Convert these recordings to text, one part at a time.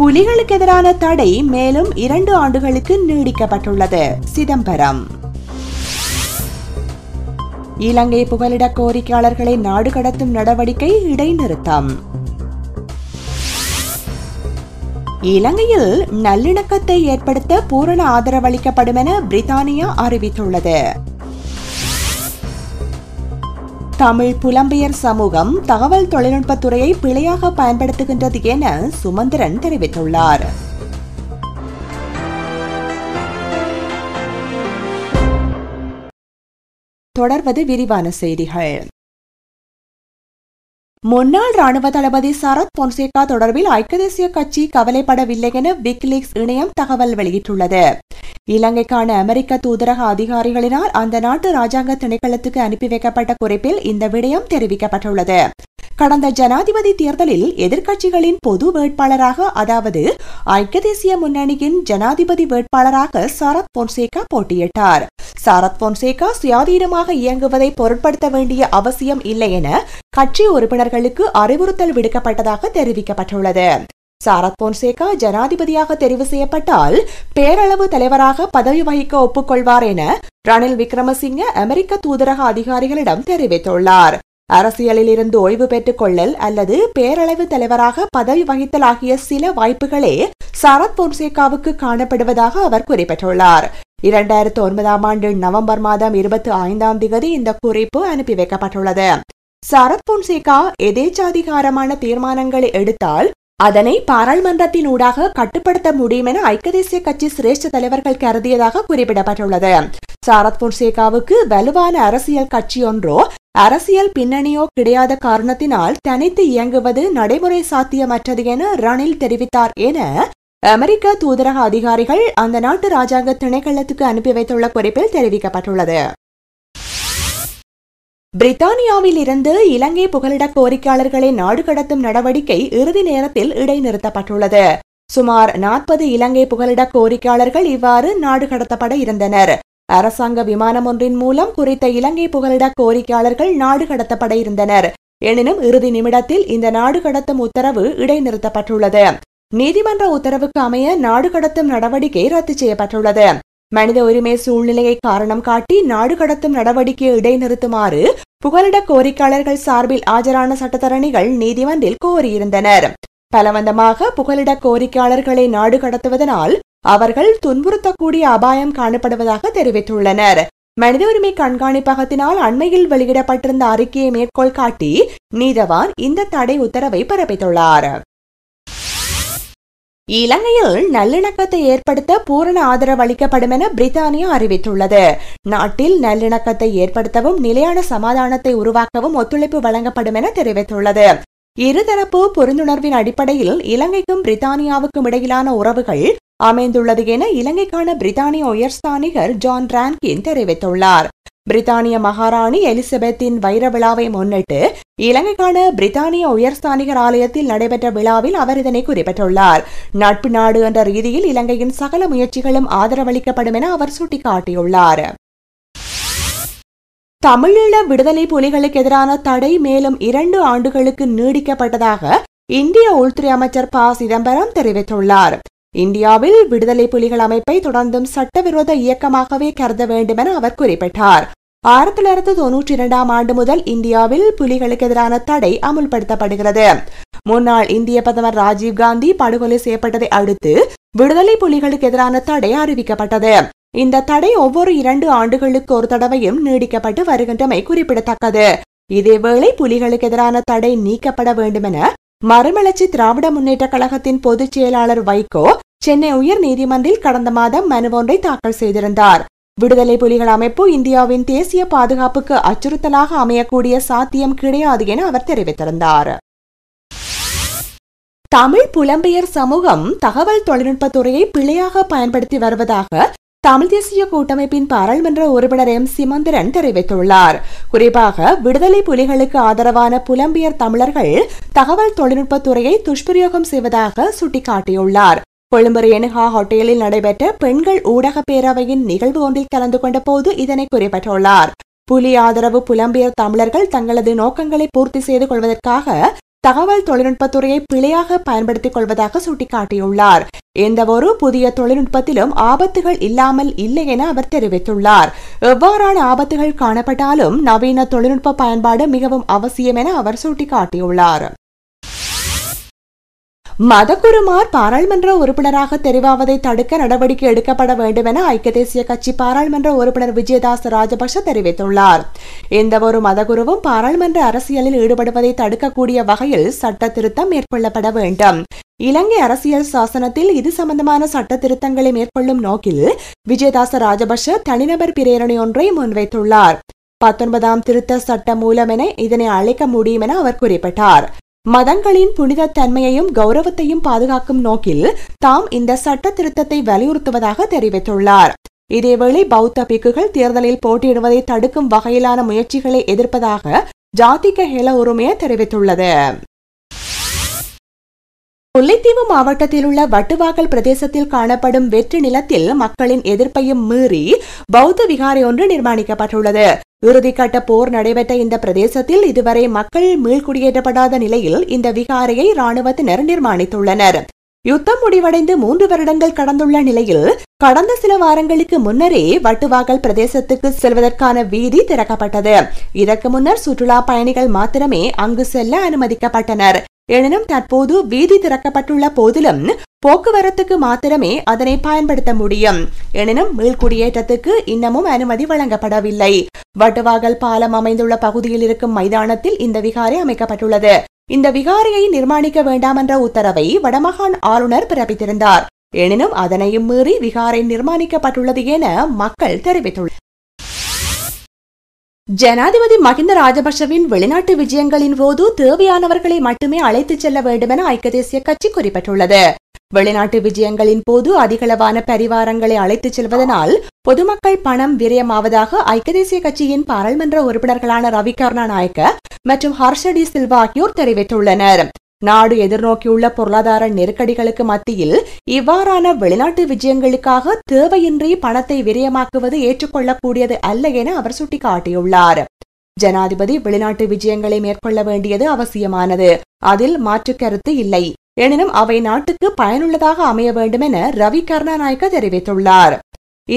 புலிகளுக்கு எதிரான தடை மேலும் இரண்டு ஆண்டுகளுக்கு நீடிக்கப்பட்டுள்ளது சிதம்பரம் இலங்கை புகலிட கோரிக்கையாளர்களை நாடு கடத்தும் நடவடிக்கை இடைநிறுத்தம் இலங்கையில் நல்லிணக்கத்தை ஏற்படுத்த பூரண ஆதரவளிக்கப்படும் என பிரித்தானியா அறிவித்துள்ளது தமிழ் புலம்பெயர் சமூகம் தகவல் தொழில்நுட்பத்துறையை பிழையாக பயன்படுத்துகின்றது என சுமந்திரன் தெரிவித்துள்ளார் தொடர்வது விரிவான செய்திகள் முன்னாள் ராணுவ தளபதி சரத் பொன்சேகா தொடர்பில் ஐக்கிய தேசிய கட்சி கவலைப்படவில்லை என விக்லீக்ஸ் இணையம் தகவல் வெளியிட்டுள்ளது இலங்கைக்கான அமெரிக்க தூதரக அதிகாரிகளினால் அந்த நாட்டு ராஜாங்க திணைக்களத்துக்கு அனுப்பி வைக்கப்பட்ட குறிப்பில் இந்த விடயம் தெரிவிக்கப்பட்டுள்ளது கடந்த ஜனாதிபதி தேர்தலில் எதிர்க்கட்சிகளின் பொது வேட்பாளராக அதாவது ஐக்கிய தேசிய முன்னணியின் ஜனாதிபதி வேட்பாளராக சரத் பொன்சேகா போட்டியிட்டார் சரத் பொன்சேகா சுயாதீனமாக இயங்குவதை பொருட்படுத்த வேண்டிய அவசியம் இல்லை என கட்சி உறுப்பினர்களுக்கு அறிவுறுத்தல் விடுக்கப்பட்டதாக தெரிவிக்கப்பட்டுள்ளது சாரத் பொன்சேகா ஜனாதிபதியாக தெரிவு செய்யப்பட்டால் பேரளவு தலைவராக பதவி வகிக்க ஒப்புக்கொள்வார் என ரணில் விக்ரமசிங்க அமெரிக்க தூதரக அதிகாரிகளிடம் தெரிவித்துள்ளார் அரசியலிலிருந்து ஓய்வு பெற்றுக் கொள்ளல் அல்லது பேரளவு தலைவராக பதவி வகித்தல் ஆகிய சில வாய்ப்புகளே சரத் பொன்சேகாவுக்கு காணப்படுவதாக அவர் குறிப்பிட்டுள்ளார் இரண்டாயிரத்து ஒன்பதாம் ஆண்டு நவம்பர் மாதம் இருபத்தி ஐந்தாம் திகதி இந்த குறிப்பு அனுப்பி வைக்கப்பட்டுள்ளது சரத் பொன்சேகா எதேச்சாதிகாரமான தீர்மானங்களை எடுத்தால் அதனை பாராளுமன்றத்தின் ஊடாக கட்டுப்படுத்த முடியும் என ஐக்கிய தேசிய கட்சி சிரேஷ்ட தலைவர்கள் கருதியதாக குறிப்பிடப்பட்டுள்ளது சாரத் பொன்சேகாவுக்கு வலுவான அரசியல் கட்சி ஒன்றோ அரசியல் பின்னணியோ கிடையாத காரணத்தினால் தனித்து இயங்குவது நடைமுறை சாத்தியமற்றது என ரணில் தெரிவித்தார் என அமெரிக்க தூதரக அதிகாரிகள் அந்த நாட்டு ராஜாங்க திணைக்களத்துக்கு அனுப்பி வைத்துள்ள குறிப்பில் தெரிவிக்கப்பட்டுள்ளது பிரித்தானியாவில் இருந்து இலங்கை புகலிட கோரிக்கையாளர்களை நாடு கடத்தும் நடவடிக்கை இறுதி நேரத்தில் இடைநிறுத்தப்பட்டுள்ளது சுமார் நாற்பது இலங்கை புகலிட கோரிக்கையாளர்கள் இவ்வாறு நாடு கடத்தப்பட இருந்தனர் அரசாங்க விமானம் ஒன்றின் மூலம் குறித்த இலங்கை புகலிட கோரிக்கையாளர்கள் நாடு கடத்தப்பட இருந்தனர் எனினும் இறுதி நிமிடத்தில் இந்த நாடு கடத்தும் உத்தரவு இடைநிறுத்தப்பட்டுள்ளது நீதிமன்ற உத்தரவுக்கு அமைய நாடு கடத்தும் நடவடிக்கை ரத்து செய்யப்பட்டுள்ளது மனித உரிமை சூழ்நிலையை காரணம் காட்டி நாடு கடத்தும் நடவடிக்கையை இடைநிறுத்துமாறு புகலிட கோரிக்கையாளர்கள் சார்பில் ஆஜரான சட்டத்தரணிகள் நீதிமன்றில் கோரியிருந்தனர் பலவந்தமாக புகலிட கோரிக்கையாளர்களை நாடு கடத்துவதனால் அவர்கள் துன்புறுத்தக்கூடிய அபாயம் காணப்படுவதாக தெரிவித்துள்ளனர் மனித உரிமை கண்காணிப்பகத்தினால் அண்மையில் வெளியிடப்பட்டிருந்த அறிக்கையை மேற்கோள் காட்டி நீதவான் இந்த தடை உத்தரவை பிறப்பித்துள்ளார் இலங்கையில் நல்லிணக்கத்தை ஏற்படுத்த பூரண ஆதரவு அளிக்கப்படும் என பிரித்தானியா அறிவித்துள்ளது நாட்டில் நல்லிணக்கத்தை ஏற்படுத்தவும் நிலையான சமாதானத்தை உருவாக்கவும் ஒத்துழைப்பு வழங்கப்படும் என தெரிவித்துள்ளது இருதரப்பு புரிந்துணர்வின் அடிப்படையில் இலங்கைக்கும் பிரித்தானியாவுக்கும் இடையிலான உறவுகள் அமைந்துள்ளது என இலங்கைக்கான பிரித்தானிய உயர்ஸ்தானிகர் ஜான் ரான்கின் தெரிவித்துள்ளார் பிரித்தானிய மகாராணி எலிசபெத்தின் வைர விழாவை முன்னிட்டு இலங்கைக்கான பிரித்தானிய உயர்ஸ்தானிகர் ஆலயத்தில் நடைபெற்ற விழாவில் அவர் இதனை குறிப்பிட்டுள்ளார் நட்பு நாடு என்ற ரீதியில் இலங்கையின் சகல முயற்சிகளும் ஆதரவளிக்கப்படும் என அவர் சுட்டிக்காட்டியுள்ளார் தமிழீழ விடுதலை புலிகளுக்கு எதிரான தடை மேலும் இரண்டு ஆண்டுகளுக்கு நீடிக்கப்பட்டதாக இந்திய உள்துறை அமைச்சர் ப சிதம்பரம் தெரிவித்துள்ளார் இந்தியாவில் விடுதலை புலிகள் அமைப்பை தொடர்ந்தும் சட்டவிரோத இயக்கமாகவே கருத வேண்டும் என அவர் குறிப்பிட்டார் ஆயிரத்தி தொள்ளாயிரத்து தொன்னூற்றி இரண்டாம் ஆண்டு முதல் இந்தியாவில் புலிகளுக்கு எதிரான தடை அமுல்படுத்தப்படுகிறது முன்னாள் இந்திய பிரதமர் ராஜீவ்காந்தி படுகொலை செய்யப்பட்டதை அடுத்து விடுதலை புலிகளுக்கு எதிரான தடை அறிவிக்கப்பட்டது இந்த தடை ஒவ்வொரு இரண்டு ஆண்டுகளுக்கு ஒரு தடவையும் நீடிக்கப்பட்டு வருகின்றமை குறிப்பிடத்தக்கது இதேவேளை புலிகளுக்கு எதிரான தடை நீக்கப்பட வேண்டும் என மறுமலர்ச்சி திராவிட முன்னேற்ற கழகத்தின் பொதுச் செயலாளர் வைகோ சென்னை உயர் நீதிமன்றில் கடந்த மாதம் மனு ஒன்றை தாக்கல் செய்திருந்தார் விடுதலை புலிகள் அமைப்பு இந்தியாவின் தேசிய பாதுகாப்புக்கு அச்சுறுத்தலாக அமையக்கூடிய சாத்தியம் கிடையாது என அவர் தெரிவித்திருந்தார் தமிழ் புலம்பெயர் சமூகம் தகவல் தொழில்நுட்பத்துறையை பிழையாக பயன்படுத்தி வருவதாக தமிழ் தேசிய கூட்டமைப்பின் பாராளுமன்ற உறுப்பினர் எம் சிமந்திரன் தெரிவித்துள்ளார் குறிப்பாக விடுதலை புலிகளுக்கு ஆதரவான புலம்பியர் தமிழர்கள் தகவல் துறையை துஷ்பிரயோகம் செய்வதாக சுட்டிக்காட்டியுள்ளார் கொழும்பு ரேணுகா ஹோட்டலில் நடைபெற்ற பெண்கள் ஊடக பேரவையின் நிகழ்வு ஒன்றில் கலந்து கொண்ட போது இதனை குறிப்பிட்டுள்ளார் புலி ஆதரவு புலம்பிய தமிழர்கள் தங்களது நோக்கங்களை பூர்த்தி செய்து கொள்வதற்காக தகவல் தொழில்நுட்பத்துறையை பிழையாக பயன்படுத்திக் கொள்வதாக சுட்டிக்காட்டியுள்ளார் எந்தவொரு புதிய தொழில்நுட்பத்திலும் ஆபத்துகள் இல்லாமல் இல்லை என அவர் தெரிவித்துள்ளார் எவ்வாறான ஆபத்துகள் காணப்பட்டாலும் நவீன தொழில்நுட்ப பயன்பாடு மிகவும் அவசியம் என அவர் சுட்டிக்காட்டியுள்ளார் மதகுருமார் பாராளுமன்ற உறுப்பினராக தெரிவாவதை தடுக்க நடவடிக்கை எடுக்கப்பட வேண்டும் என ஐக்கிய தேசிய கட்சி பாராளுமன்ற உறுப்பினர் விஜயதாஸ் ராஜபக்ஷ தெரிவித்துள்ளார் எந்த ஒரு மதகுருவும் பாராளுமன்ற அரசியலில் ஈடுபடுவதை தடுக்கக்கூடிய வகையில் சட்ட திருத்தம் மேற்கொள்ளப்பட வேண்டும் இலங்கை அரசியல் சாசனத்தில் இது சம்பந்தமான சட்ட திருத்தங்களை மேற்கொள்ளும் நோக்கில் விஜயதாச ராஜபக்ஷ தனிநபர் பிரேரணை ஒன்றை முன்வைத்துள்ளார் பத்தொன்பதாம் திருத்த சட்ட மூலம் என இதனை அழைக்க முடியும் என அவர் குறிப்பிட்டார் மதங்களின் புனிதத்தன்மையையும் கௌரவத்தையும் பாதுகாக்கும் நோக்கில் தாம் இந்த சட்ட திருத்தத்தை வலியுறுத்துவதாக தெரிவித்துள்ளார் இதேவேளை பௌத்த பிக்குகள் தேர்தலில் போட்டியிடுவதை தடுக்கும் வகையிலான முயற்சிகளை எதிர்ப்பதாக ஜாதிக ஹெல உரிமையை தெரிவித்துள்ளது முல்லைத்தீவு மாவட்டத்தில் உள்ள வட்டுவாக்கல் பிரதேசத்தில் காணப்படும் வெற்றி நிலத்தில் மக்களின் எதிர்ப்பையும் மீறி பௌத்த விகாரை ஒன்று நிர்மாணிக்கப்பட்டுள்ளது இறுதிக்கட்ட போர் நடைபெற்ற இந்த பிரதேசத்தில் இதுவரை மக்கள் மீள்குடியேற்றப்படாத நிலையில் இந்த விகாரையை ராணுவத்தினர் நிர்மாணித்துள்ளனர் யுத்தம் முடிவடைந்து மூன்று வருடங்கள் கடந்துள்ள நிலையில் கடந்த சில வாரங்களுக்கு முன்னரே வட்டுவாக்கல் பிரதேசத்துக்கு செல்வதற்கான வீதி திறக்கப்பட்டது இதற்கு முன்னர் சுற்றுலா பயணிகள் மாத்திரமே அங்கு செல்ல அனுமதிக்கப்பட்டனர் எனினும் தற்போது வீதி திறக்கப்பட்டுள்ள போதிலும் போக்குவரத்துக்கு மாத்திரமே அதனை பயன்படுத்த முடியும் எனினும் மீள்குடியேற்றத்துக்கு இன்னமும் அனுமதி வழங்கப்படவில்லை வட்டுவாகல் பாலம் அமைந்துள்ள பகுதியில் இருக்கும் மைதானத்தில் இந்த விகாரி அமைக்கப்பட்டுள்ளது இந்த விகாரியை நிர்மாணிக்க வேண்டாம் என்ற உத்தரவை வடமகான் ஆளுநர் பிறப்பித்திருந்தார் எனினும் அதனையும் மீறி விகாரை நிர்மாணிக்கப்பட்டுள்ளது என மக்கள் தெரிவித்துள்ளனர் ஜனாதிபதி மஹிந்த ராஜபக்ஷவின் வெளிநாட்டு விஜயங்களின் போது தேவையானவர்களை மட்டுமே அழைத்துச் செல்ல வேண்டுமென ஐக்கிய தேசிய கட்சி குறிப்பிட்டுள்ளது வெளிநாட்டு விஜயங்களின் போது அதிகளவான பரிவாரங்களை அழைத்துச் செல்வதனால் பொதுமக்கள் பணம் விரயமாவதாக ஐக்கிய தேசிய கட்சியின் பாராளுமன்ற உறுப்பினர்களான ரவி நாயக்க மற்றும் ஹர்ஷடி சில்வா ஆகியோர் தெரிவித்துள்ளனர் நாடு எதிர்நோக்கியுள்ள பொருளாதார நெருக்கடிகளுக்கு மத்தியில் இவ்வாறான வெளிநாட்டு விஜயங்களுக்காக தேவையின்றி பணத்தை விரயமாக்குவது ஏற்றுக்கொள்ளக்கூடியது அல்ல என அவர் சுட்டிக்காட்டியுள்ளார் ஜனாதிபதி வெளிநாட்டு விஜயங்களை மேற்கொள்ள வேண்டியது அவசியமானது அதில் மாற்று கருத்து இல்லை எனினும் அவை நாட்டுக்கு பயனுள்ளதாக அமைய வேண்டும் என ரவி கருணாநாயக்க தெரிவித்துள்ளார்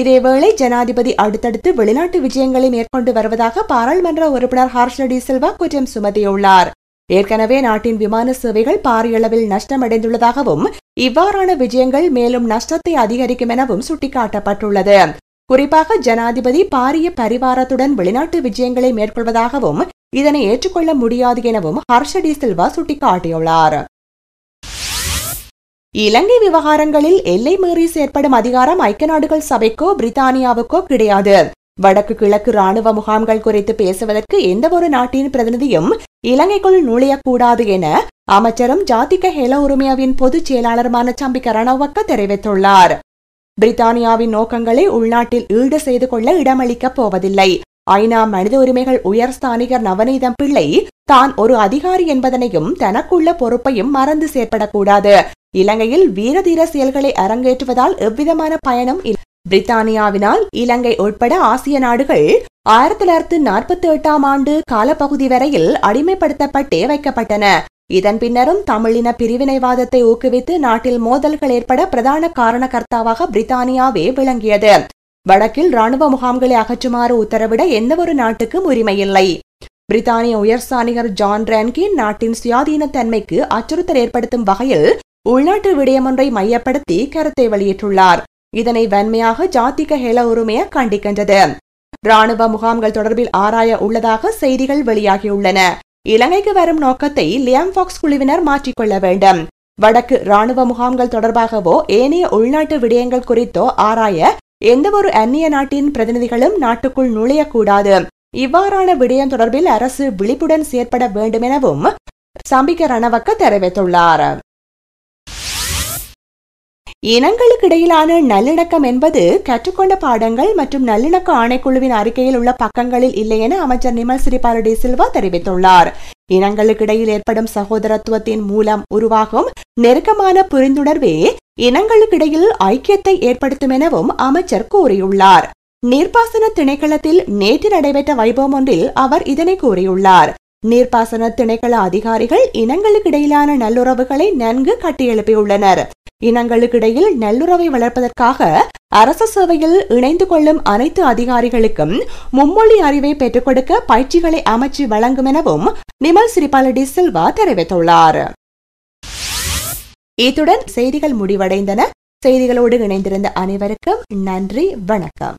இதேவேளை ஜனாதிபதி அடுத்தடுத்து வெளிநாட்டு விஜயங்களை மேற்கொண்டு வருவதாக பாராளுமன்ற உறுப்பினர் ஹார்ஷ்லடி செல்வா குற்றம் சுமத்தியுள்ளார் ஏற்கனவே நாட்டின் விமான சேவைகள் பாரியளவில் நஷ்டமடைந்துள்ளதாகவும் இவ்வாறான விஜயங்கள் மேலும் நஷ்டத்தை அதிகரிக்கும் எனவும் சுட்டிக்காட்டப்பட்டுள்ளது குறிப்பாக ஜனாதிபதி பாரிய பரிவாரத்துடன் வெளிநாட்டு விஜயங்களை மேற்கொள்வதாகவும் இதனை ஏற்றுக்கொள்ள முடியாது எனவும் ஹர்ஷடி சில்வா சுட்டிக்காட்டியுள்ளார் இலங்கை விவகாரங்களில் எல்லை மீறி செயற்படும் அதிகாரம் ஐக்கிய நாடுகள் சபைக்கோ பிரித்தானியாவுக்கோ கிடையாது வடக்கு கிழக்கு ராணுவ முகாம்கள் குறித்து பேசுவதற்கு ஒரு நாட்டின் பிரதிநிதியும் இலங்கைக்குள் நுழையக்கூடாது என அமைச்சரும் ஜாத்திக ஹெல உரிமையாவின் பொதுச் செயலாளருமான சம்பிக்க ரணவக்க தெரிவித்துள்ளார் பிரித்தானியாவின் நோக்கங்களை உள்நாட்டில் ஈடு செய்து கொள்ள இடமளிக்கப் போவதில்லை ஐநா மனித உரிமைகள் உயர் ஸ்தானிகர் நவநீதம் பிள்ளை தான் ஒரு அதிகாரி என்பதனையும் தனக்குள்ள பொறுப்பையும் மறந்து செயற்படக்கூடாது இலங்கையில் வீரதீர செயல்களை அரங்கேற்றுவதால் எவ்விதமான பயனும் பிரித்தானியாவினால் இலங்கை உட்பட ஆசிய நாடுகள் ஆயிரத்தி தொள்ளாயிரத்து நாற்பத்தி எட்டாம் ஆண்டு காலப்பகுதி வரையில் அடிமைப்படுத்தப்பட்டே வைக்கப்பட்டன இதன் பின்னரும் தமிழின பிரிவினைவாதத்தை ஊக்குவித்து நாட்டில் மோதல்கள் ஏற்பட பிரதான காரணகர்த்தாவாக பிரித்தானியாவே விளங்கியது வடக்கில் ராணுவ முகாம்களை அகற்றுமாறு உத்தரவிட எந்த ஒரு நாட்டுக்கும் உரிமையில்லை பிரித்தானிய உயர் சாணிகர் ஜான் ரேன்கின் நாட்டின் சுயாதீன தன்மைக்கு அச்சுறுத்தல் ஏற்படுத்தும் வகையில் உள்நாட்டு விடயமொன்றை மையப்படுத்தி கருத்தை வெளியிட்டுள்ளார் இதனை வன்மையாக ஜாத்திக ஹேல உரிமைய கண்டிக்கின்றது ராணுவ முகாம்கள் தொடர்பில் ஆராய உள்ளதாக செய்திகள் வெளியாகியுள்ளன இலங்கைக்கு வரும் நோக்கத்தை லியாம் பாக்ஸ் குழுவினர் மாற்றிக்கொள்ள வேண்டும் வடக்கு ராணுவ முகாம்கள் தொடர்பாகவோ ஏனைய உள்நாட்டு விடயங்கள் குறித்தோ ஆராய எந்தவொரு அந்நிய நாட்டின் பிரதிநிதிகளும் நாட்டுக்குள் நுழையக்கூடாது இவ்வாறான விடயம் தொடர்பில் அரசு விழிப்புடன் செயற்பட வேண்டும் எனவும் சம்பிக்க ரணவக்க தெரிவித்துள்ளார் இனங்களுக்கு இடையிலான நல்லிணக்கம் என்பது கற்றுக்கொண்ட பாடங்கள் மற்றும் நல்லிணக்க ஆணைக்குழுவின் அறிக்கையில் உள்ள பக்கங்களில் இல்லை என அமைச்சர் நிமல் சிறிபாலடி சில்வா தெரிவித்துள்ளார் இனங்களுக்கிடையில் ஏற்படும் சகோதரத்துவத்தின் மூலம் உருவாகும் நெருக்கமான புரிந்துணர்வே இனங்களுக்கிடையில் ஐக்கியத்தை ஏற்படுத்தும் எனவும் அமைச்சர் கூறியுள்ளார் நீர்ப்பாசன திணைக்களத்தில் நேற்று நடைபெற்ற வைபவம் ஒன்றில் அவர் இதனை கூறியுள்ளார் நீர்ப்பாசன திணைக்கள அதிகாரிகள் இனங்களுக்கிடையிலான நல்லுறவுகளை நன்கு கட்டியெழுப்பியுள்ளனர் இனங்களுக்கிடையில் நல்லுறவை வளர்ப்பதற்காக அரச சேவையில் இணைந்து கொள்ளும் அனைத்து அதிகாரிகளுக்கும் மும்மொழி அறிவை பெற்றுக் கொடுக்க பயிற்சிகளை அமைச்சு வழங்கும் எனவும் நிமல் சிரிபாலடி சில்வா தெரிவித்துள்ளார் இத்துடன் செய்திகள் முடிவடைந்தன செய்திகளோடு இணைந்திருந்த அனைவருக்கும் நன்றி வணக்கம்